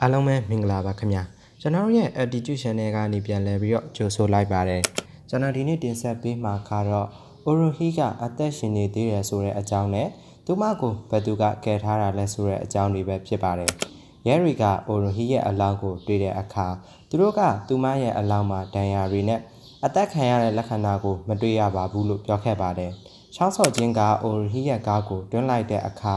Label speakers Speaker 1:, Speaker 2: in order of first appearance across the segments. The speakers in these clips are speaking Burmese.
Speaker 1: အားလုံးပဲမင်္ဂလာပါခင်ဗျာကျွန်တော်ရဲ့ attitude channel ကနေပြန်လည်ပြီးတော့ကြိုဆိုလိုက်ပါတယ်ကျွန်တော်ဒီနေ့တင်ဆက်ပေးမှာကတော့ Orohi ကအသက်ရှင်နေသေးတယ်ဆိုတဲ့အကြောင်းနဲ့သူမကိုဘယ်သူကကယ်ထားတာလဲဆိုတဲ့အကြောင်းတွေပဲဖြစ်ပါတယ်ရဲရီက Orohi ရဲ့အလောင်းကိုတွေ့တဲ့အခါသူတို့ကသူမရဲ့အလောင်းမှာဒဏ်ရာတွေနဲ့အသက်ခံရတဲ့လက္ခဏာကိုမတွေ့ရပါဘူးလို့ပြောခဲ့ပါတယ်ချောင်းဆော့ခြင်းက Orohi ရဲ့ကားကိုတွန်းလိုက်တဲ့အခါ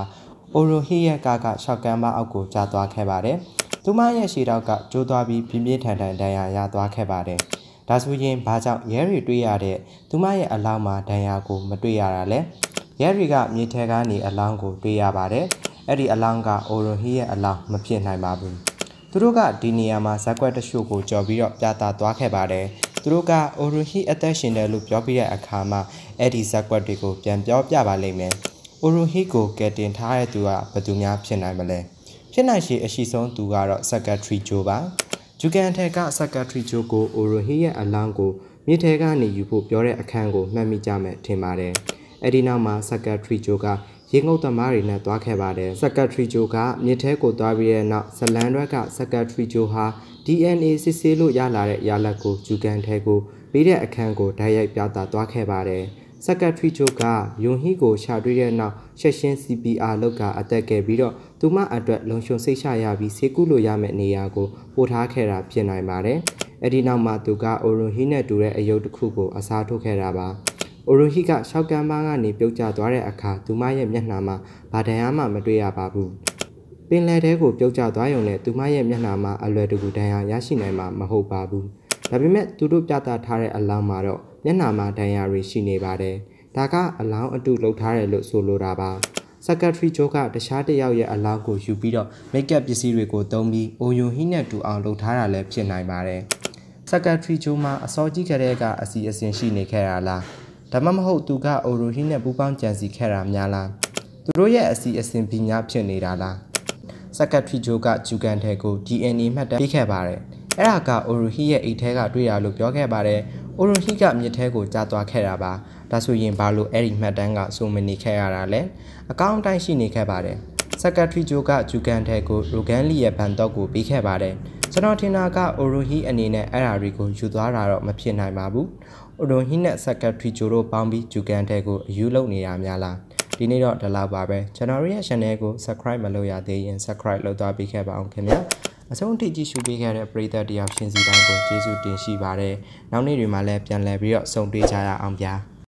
Speaker 1: Orohi ရဲ့ကားကရှောက်ကမ်းမအောက်ကိုကျသွားခဲ့ပါတယ်။သူမရဲ့ရှေ့တောက်ကကျိုးသွားပြီးပြင်းပြင်းထန်ထန်ဒဏ်ရာရသွားခဲ့ပါတယ်။ဒါဆိုရင်ဘာကြောင့်ရဲတွေတွေ့ရတဲ့သူမရဲ့အလောင်းမှာဒဏ်ရာကိုမတွေ့ရတာလဲ။ရဲတွေကမြေထဲကနေအလောင်းကိုတွေ့ရပါတယ်။အဲ့ဒီအလောင်းကအိုရိုဟီရဲ့အလောင်းမဖြစ်နိုင်ပါဘူး။သူတို့ကဒီနေရာမှာဇက်ကွက်တရှို့ကိုကြော်ပြီးတော့ပြသသွားခဲ့ပါတယ်။သူတို့ကအိုရိုဟီအသက်ရှင်တယ်လို့ပြောပြတဲ့အခါမှာအဲ့ဒီဇက်ကွက်တွေကိုပြန်ပြောပြပါလိမ့်မယ်။အိုရိုဟီကိုကယ်တင်ထားတဲ့သူကဘယ်သူများဖြစ်နိုင်မလဲ။ဖြစ်နိုင်ရှည်အရှိဆုံးသူကတော့ Secretary Joe ပါဂျူကန်ထက်က Secretary Joe ကို Orohi ရဲ့အလောင်းကိုမြေထဲကနေယူဖို့ပြောတဲ့အခန်းကိုမှတ်မိကြမယ်ထင်ပါတယ်အဲ့ဒီနောက်မှာ Secretary Joe ကရေငုပ်သမားတွေနဲ့သွားခဲ့ပါတယ် Secretary Joe ကမြေထဲကိုသွားပြီးတဲ့နောက်ဇလန်ရွက်က Secretary Joe ဟာ DNA စစ်ဆေးလို့ရလာတဲ့ရလဒ်ကိုဂျူကန်ထဲကိုပေးတဲ့အခန်းကိုဓာတ်ရိုက်ပြသသွားခဲ့ပါတယ်။စက်ကထရီချိုကယွန်ဟီကိုရှာတွေ့တဲ့နောက်ချက်ရှင်း CPR လုပ်ကအသက်ခဲ့ပြီးတော့သူမအတွက်လုံခြုံစိတ်ချရပြီးဆေးကုလို့ရမယ့်နေရာကိုပို့ထားခဲ့တာဖြစ်နိုင်ပါတယ်။အဲဒီနောက်မှာသူကအိုရွန်ဟီနဲ့တူတဲ့အယုတ်တစ်ခုကိုအစားထိုးခဲ့တာပါ။အိုရွန်ဟီကရှောက်ကမ်းပါးကနေပြုတ်ကျသွားတဲ့အခါသူမရဲ့မျက်နှာမှာဗာဒံအားမှမတွေ့ရပါဘူး။ပင်လယ်ထဲကိုပြုတ်ကျသွားရုံနဲ့သူမရဲ့မျက်နှာမှာအလွယ်တကူဒဏ်ရာရရှိနိုင်မှာမဟုတ်ပါဘူး။ဒါပေမဲ့သူတို့ပြသထားတဲ့အလောင်းမှာတော့မျက်နှာမှာဒဏ်ရာတွေရှိနေပါတယ်။ဒါကအလောင်းအတုလုပ်ထားတယ်လို့ဆိုလိုတာပါ။ Secretary Joe ကတခြားတယောက်ရဲ့အလောင်းကိုယူပြီးတော့ makeup ပစ္စည်းတွေကို သုံးပြီးအိုယွန်ဟိနဲ့တူအောင်လုပ်ထားတာလည်းဖြစ်နိုင်ပါတယ်။ Secretary Joe မှာအစောကြီးကတည်းကအစီအစဉ်ရှိနေခဲ့တာလား။ဒါမှမဟုတ်သူကအိုယွန်ဟိနဲ့ပူးပေါင်းကြံစီခဲ့တာများလား။သူတို့ရဲ့အစီအစဉ်ပညာဖြစ်နေတာလား။စကတ်ထရီဂျိုကဂျူကန်ထဲကို DNA မှတ်တမ်းပေးခဲ့ပါတယ်။အဲ့ဒါကအိုရူဟီရဲ့အိတ်ထဲကတွေ့ရလို့ပြောခဲ့ပါတယ်အိုရွန်ရှိကမြစ်ထဲကိုကြာသွားခဲ့တာပါဒါဆိုရင်ဘာလို့အဲ့ဒီမှတ်တမ်းကစုံမနေခဲ့ရတာလဲအကောင့်တိုင်းရှိနေခဲ့ပါတယ်စက္ကထရီဂျိုကဂျူကန်ထဲကိုရိုဂန်လီရဲ့ဘန်တော့ကိုပြီးခဲ့ပါတယ်ကျွန်တော်ထင်တာကအိုရိုဟီအနေနဲ့အဲ့ဒါတွေကိုယူသွားတာတော့မဖြစ်နိုင်ပါဘူးအိုရိုဟီနဲ့စက္ကထရီဂျိုတို့ပေါင်းပြီးဂျူကန်ထဲကိုအယူလုပ်နေတာများလားဒီနေ့တော့ဒီလောက်ပါပဲကျွန်တော်ရဲ့ channel ကို subscribe မလုပ်ရသေးရင် subscribe လုပ်သွားပြီးခဲ့ပါအောင်ခင်ဗျာအဆုံးထိကြည့်ရှုပေးခဲ့တဲ့ပရိသတ်တယောက်ရှင်စီတိုင်းကိုကျေးဇူးတင်ရှိပါတယ်နောက်နေ့တွေမှာလည်းပြန်လည်ပြီးတော့ဆုံတွေ့ကြရအောင်ဗျာ